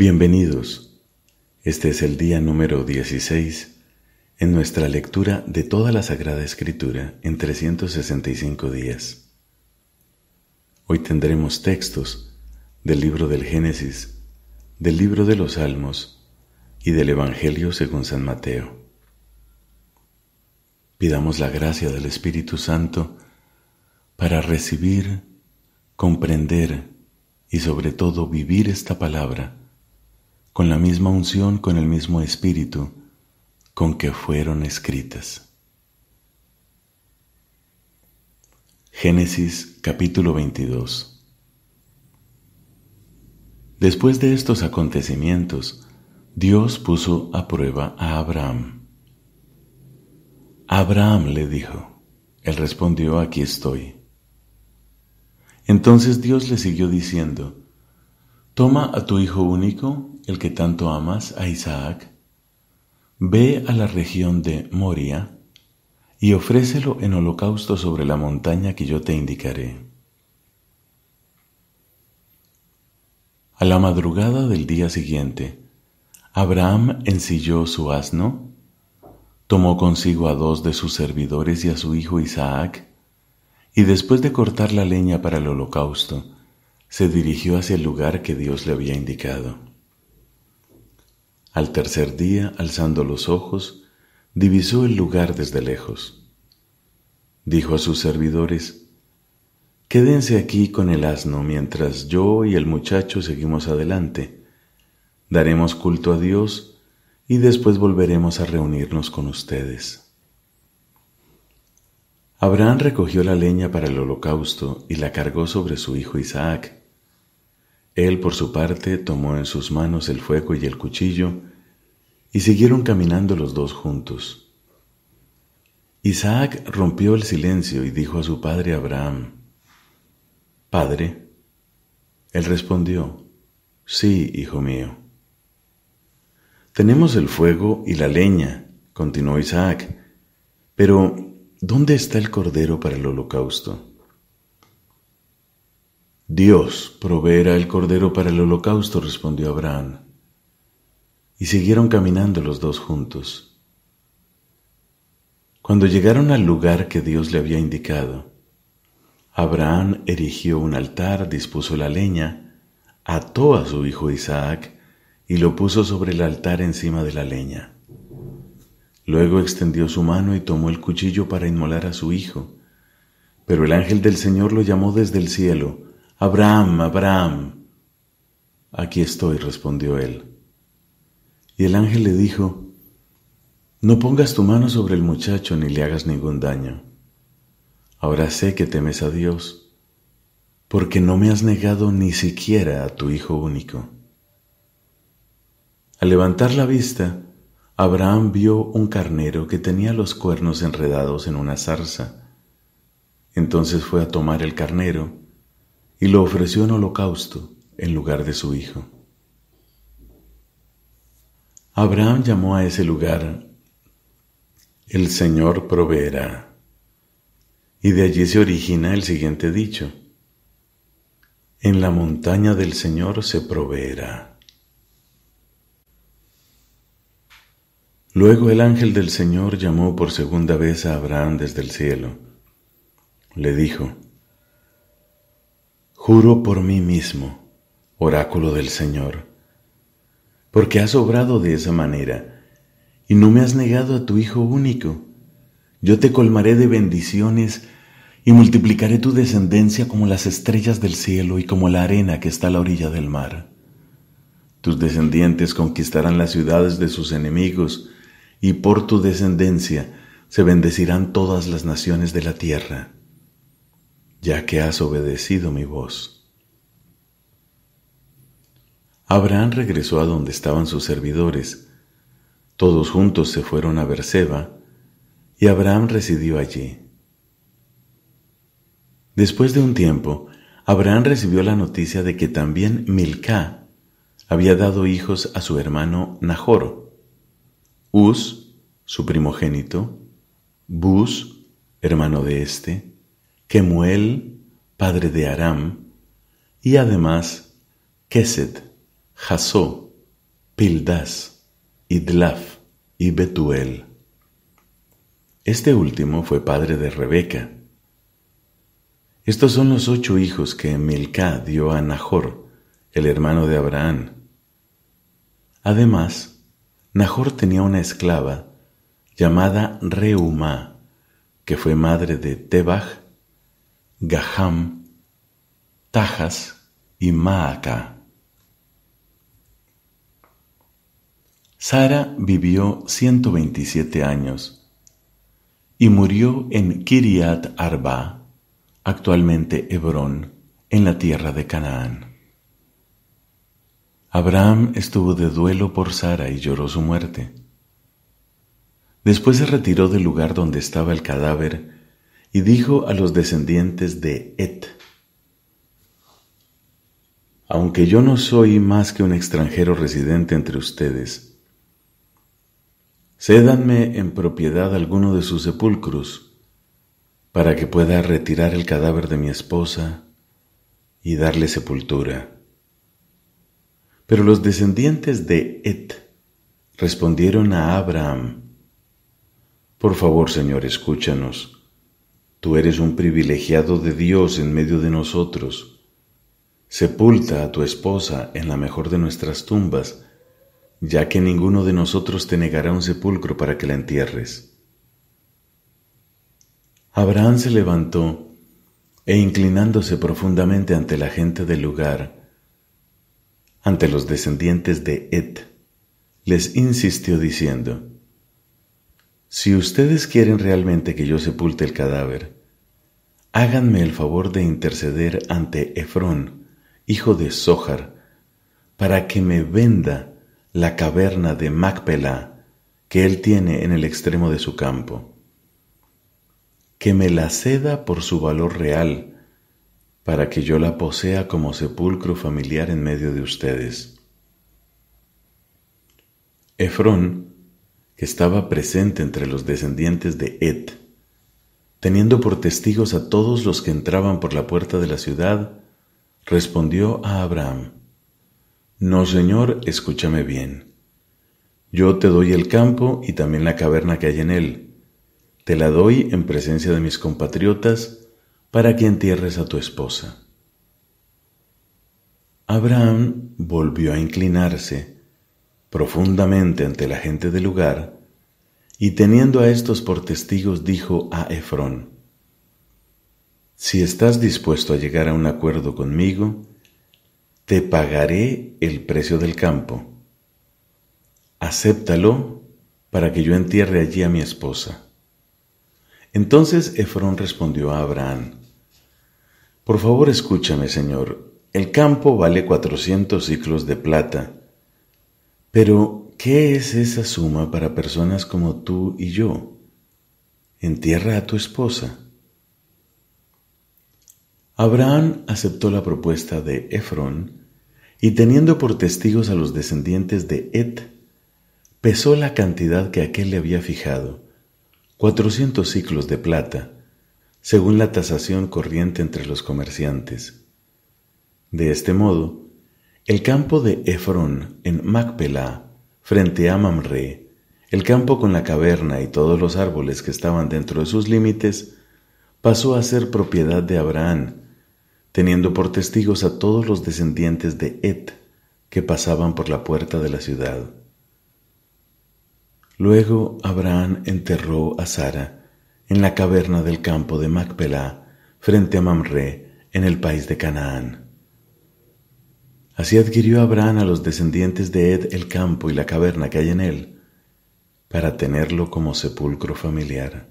Bienvenidos. Este es el día número 16 en nuestra lectura de toda la Sagrada Escritura en 365 días. Hoy tendremos textos del libro del Génesis, del libro de los Salmos y del Evangelio según San Mateo. Pidamos la gracia del Espíritu Santo para recibir, comprender y sobre todo vivir esta palabra con la misma unción, con el mismo espíritu con que fueron escritas. Génesis capítulo 22 Después de estos acontecimientos, Dios puso a prueba a Abraham. Abraham le dijo, él respondió, aquí estoy. Entonces Dios le siguió diciendo, Toma a tu hijo único, el que tanto amas, a Isaac, ve a la región de Moria y ofrécelo en holocausto sobre la montaña que yo te indicaré. A la madrugada del día siguiente, Abraham ensilló su asno, tomó consigo a dos de sus servidores y a su hijo Isaac, y después de cortar la leña para el holocausto, se dirigió hacia el lugar que Dios le había indicado. Al tercer día, alzando los ojos, divisó el lugar desde lejos. Dijo a sus servidores, Quédense aquí con el asno mientras yo y el muchacho seguimos adelante. Daremos culto a Dios y después volveremos a reunirnos con ustedes. Abraham recogió la leña para el holocausto y la cargó sobre su hijo Isaac, él, por su parte, tomó en sus manos el fuego y el cuchillo, y siguieron caminando los dos juntos. Isaac rompió el silencio y dijo a su padre Abraham, Padre, él respondió, Sí, hijo mío. Tenemos el fuego y la leña, continuó Isaac, pero ¿dónde está el cordero para el holocausto? Dios proveerá el cordero para el holocausto, respondió Abraham. Y siguieron caminando los dos juntos. Cuando llegaron al lugar que Dios le había indicado, Abraham erigió un altar, dispuso la leña, ató a su hijo Isaac y lo puso sobre el altar encima de la leña. Luego extendió su mano y tomó el cuchillo para inmolar a su hijo. Pero el ángel del Señor lo llamó desde el cielo, Abraham, Abraham. Aquí estoy, respondió él. Y el ángel le dijo, No pongas tu mano sobre el muchacho ni le hagas ningún daño. Ahora sé que temes a Dios, porque no me has negado ni siquiera a tu hijo único. Al levantar la vista, Abraham vio un carnero que tenía los cuernos enredados en una zarza. Entonces fue a tomar el carnero, y lo ofreció en holocausto en lugar de su hijo. Abraham llamó a ese lugar El Señor proveerá. Y de allí se origina el siguiente dicho. En la montaña del Señor se proveerá. Luego el ángel del Señor llamó por segunda vez a Abraham desde el cielo. Le dijo, Juro por mí mismo, oráculo del Señor, porque has obrado de esa manera y no me has negado a tu Hijo único. Yo te colmaré de bendiciones y multiplicaré tu descendencia como las estrellas del cielo y como la arena que está a la orilla del mar. Tus descendientes conquistarán las ciudades de sus enemigos y por tu descendencia se bendecirán todas las naciones de la tierra ya que has obedecido mi voz. Abraham regresó a donde estaban sus servidores. Todos juntos se fueron a Berseba, y Abraham residió allí. Después de un tiempo, Abraham recibió la noticia de que también Milcá había dado hijos a su hermano Nahor, Uz, su primogénito, Bus, hermano de éste, Kemuel, padre de Aram, y además Qesed, Jasó, Pildas, Idlaf y Betuel. Este último fue padre de Rebeca. Estos son los ocho hijos que Milcá dio a Nahor, el hermano de Abraham. Además, Nahor tenía una esclava llamada Reumá, que fue madre de Tebaj Gaham, Tajas y Maaca. Sara vivió 127 años y murió en Kiriat Arba, actualmente Hebrón, en la tierra de Canaán. Abraham estuvo de duelo por Sara y lloró su muerte. Después se retiró del lugar donde estaba el cadáver y dijo a los descendientes de Et, aunque yo no soy más que un extranjero residente entre ustedes, cédanme en propiedad alguno de sus sepulcros, para que pueda retirar el cadáver de mi esposa y darle sepultura. Pero los descendientes de Et respondieron a Abraham, Por favor, Señor, escúchanos Tú eres un privilegiado de Dios en medio de nosotros. Sepulta a tu esposa en la mejor de nuestras tumbas, ya que ninguno de nosotros te negará un sepulcro para que la entierres. Abraham se levantó e inclinándose profundamente ante la gente del lugar, ante los descendientes de Et, les insistió diciendo, si ustedes quieren realmente que yo sepulte el cadáver, háganme el favor de interceder ante Efrón, hijo de Sohar, para que me venda la caverna de Macpelá que él tiene en el extremo de su campo. Que me la ceda por su valor real, para que yo la posea como sepulcro familiar en medio de ustedes. Efrón que estaba presente entre los descendientes de Ed, teniendo por testigos a todos los que entraban por la puerta de la ciudad, respondió a Abraham, No, Señor, escúchame bien. Yo te doy el campo y también la caverna que hay en él. Te la doy en presencia de mis compatriotas para que entierres a tu esposa. Abraham volvió a inclinarse profundamente ante la gente del lugar, y teniendo a estos por testigos dijo a Efrón, Si estás dispuesto a llegar a un acuerdo conmigo, te pagaré el precio del campo. Acéptalo para que yo entierre allí a mi esposa. Entonces Efrón respondió a Abraham, Por favor escúchame, Señor, el campo vale cuatrocientos ciclos de plata pero, ¿qué es esa suma para personas como tú y yo? Entierra a tu esposa. Abraham aceptó la propuesta de Efrón y teniendo por testigos a los descendientes de Et, pesó la cantidad que aquel le había fijado, cuatrocientos ciclos de plata, según la tasación corriente entre los comerciantes. De este modo, el campo de Efrón en Macpela, frente a Mamre, el campo con la caverna y todos los árboles que estaban dentro de sus límites, pasó a ser propiedad de Abraham, teniendo por testigos a todos los descendientes de Et que pasaban por la puerta de la ciudad. Luego Abraham enterró a Sara en la caverna del campo de Macpela, frente a Mamre, en el país de Canaán. Así adquirió Abraham a los descendientes de Ed el campo y la caverna que hay en él, para tenerlo como sepulcro familiar.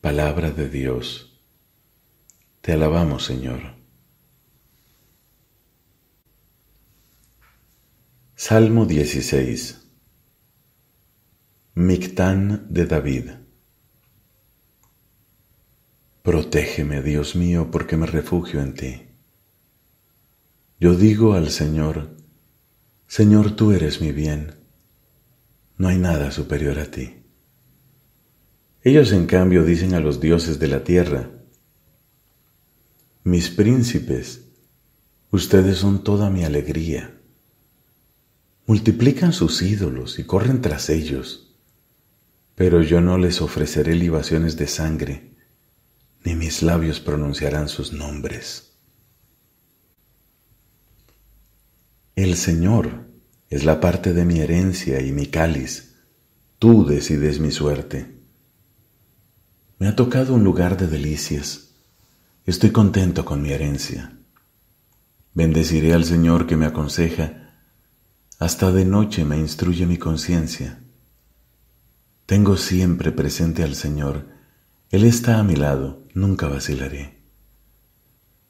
Palabra de Dios. Te alabamos, Señor. Salmo 16. Mictán de David. Protégeme, Dios mío, porque me refugio en ti. Yo digo al Señor, Señor, tú eres mi bien, no hay nada superior a ti. Ellos en cambio dicen a los dioses de la tierra, mis príncipes, ustedes son toda mi alegría. Multiplican sus ídolos y corren tras ellos, pero yo no les ofreceré libaciones de sangre, ni mis labios pronunciarán sus nombres. El Señor es la parte de mi herencia y mi cáliz. Tú decides mi suerte. Me ha tocado un lugar de delicias. Estoy contento con mi herencia. Bendeciré al Señor que me aconseja. Hasta de noche me instruye mi conciencia. Tengo siempre presente al Señor. Él está a mi lado, nunca vacilaré.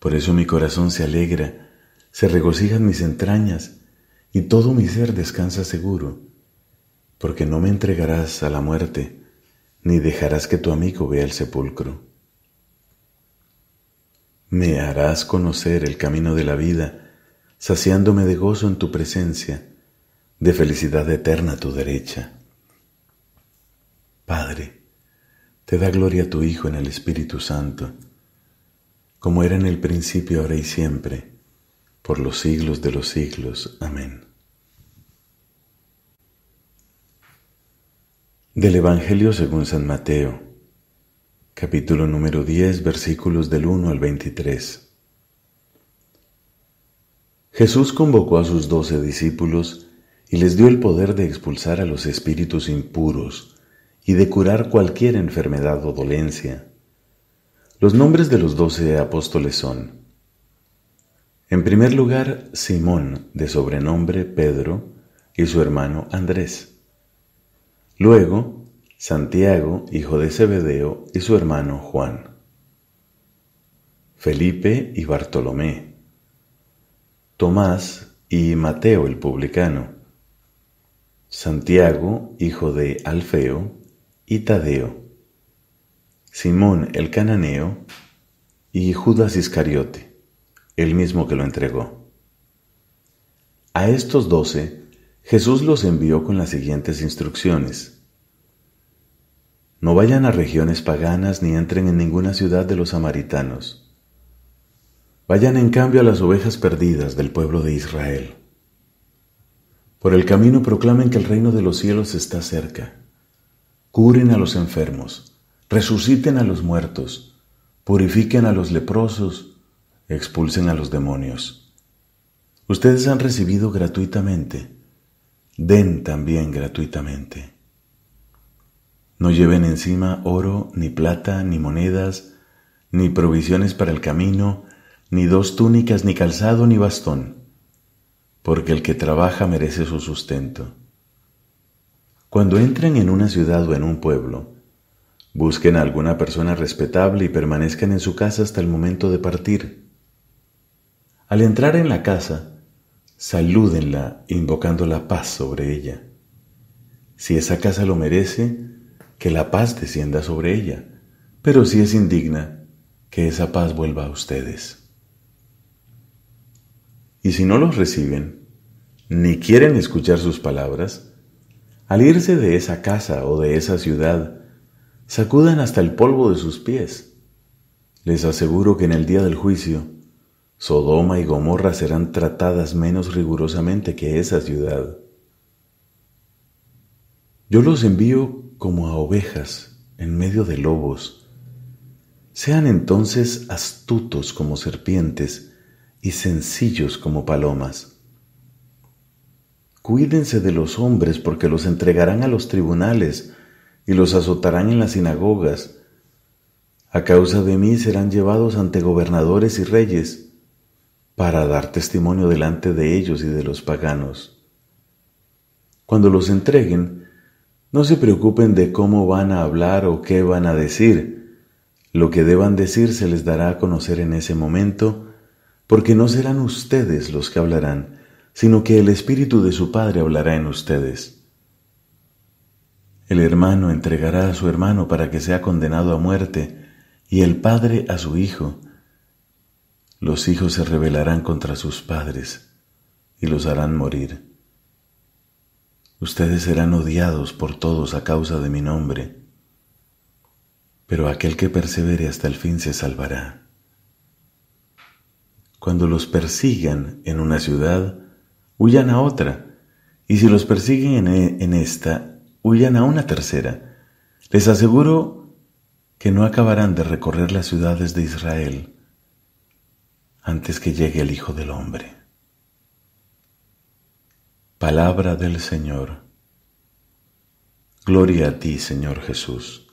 Por eso mi corazón se alegra se regocijan mis entrañas y todo mi ser descansa seguro, porque no me entregarás a la muerte, ni dejarás que tu amigo vea el sepulcro. Me harás conocer el camino de la vida, saciándome de gozo en tu presencia, de felicidad eterna a tu derecha. Padre, te da gloria a tu Hijo en el Espíritu Santo, como era en el principio, ahora y siempre por los siglos de los siglos. Amén. Del Evangelio según San Mateo, capítulo número 10, versículos del 1 al 23. Jesús convocó a sus doce discípulos y les dio el poder de expulsar a los espíritus impuros y de curar cualquier enfermedad o dolencia. Los nombres de los doce apóstoles son en primer lugar, Simón, de sobrenombre Pedro, y su hermano Andrés. Luego, Santiago, hijo de Zebedeo, y su hermano Juan. Felipe y Bartolomé. Tomás y Mateo el publicano. Santiago, hijo de Alfeo, y Tadeo. Simón el cananeo, y Judas Iscariote el mismo que lo entregó. A estos doce Jesús los envió con las siguientes instrucciones. No vayan a regiones paganas ni entren en ninguna ciudad de los samaritanos. Vayan en cambio a las ovejas perdidas del pueblo de Israel. Por el camino proclamen que el reino de los cielos está cerca. Curen a los enfermos, resuciten a los muertos, purifiquen a los leprosos, expulsen a los demonios. Ustedes han recibido gratuitamente, den también gratuitamente. No lleven encima oro, ni plata, ni monedas, ni provisiones para el camino, ni dos túnicas, ni calzado, ni bastón, porque el que trabaja merece su sustento. Cuando entren en una ciudad o en un pueblo, busquen a alguna persona respetable y permanezcan en su casa hasta el momento de partir. Al entrar en la casa, salúdenla invocando la paz sobre ella. Si esa casa lo merece, que la paz descienda sobre ella, pero si es indigna, que esa paz vuelva a ustedes. Y si no los reciben, ni quieren escuchar sus palabras, al irse de esa casa o de esa ciudad, sacudan hasta el polvo de sus pies. Les aseguro que en el día del juicio, Sodoma y Gomorra serán tratadas menos rigurosamente que esa ciudad. Yo los envío como a ovejas en medio de lobos. Sean entonces astutos como serpientes y sencillos como palomas. Cuídense de los hombres porque los entregarán a los tribunales y los azotarán en las sinagogas. A causa de mí serán llevados ante gobernadores y reyes para dar testimonio delante de ellos y de los paganos. Cuando los entreguen, no se preocupen de cómo van a hablar o qué van a decir. Lo que deban decir se les dará a conocer en ese momento, porque no serán ustedes los que hablarán, sino que el Espíritu de su Padre hablará en ustedes. El hermano entregará a su hermano para que sea condenado a muerte, y el Padre a su Hijo, los hijos se rebelarán contra sus padres y los harán morir. Ustedes serán odiados por todos a causa de mi nombre, pero aquel que persevere hasta el fin se salvará. Cuando los persigan en una ciudad, huyan a otra, y si los persiguen en e, esta, huyan a una tercera. Les aseguro que no acabarán de recorrer las ciudades de Israel antes que llegue el Hijo del Hombre. Palabra del Señor. Gloria a ti, Señor Jesús.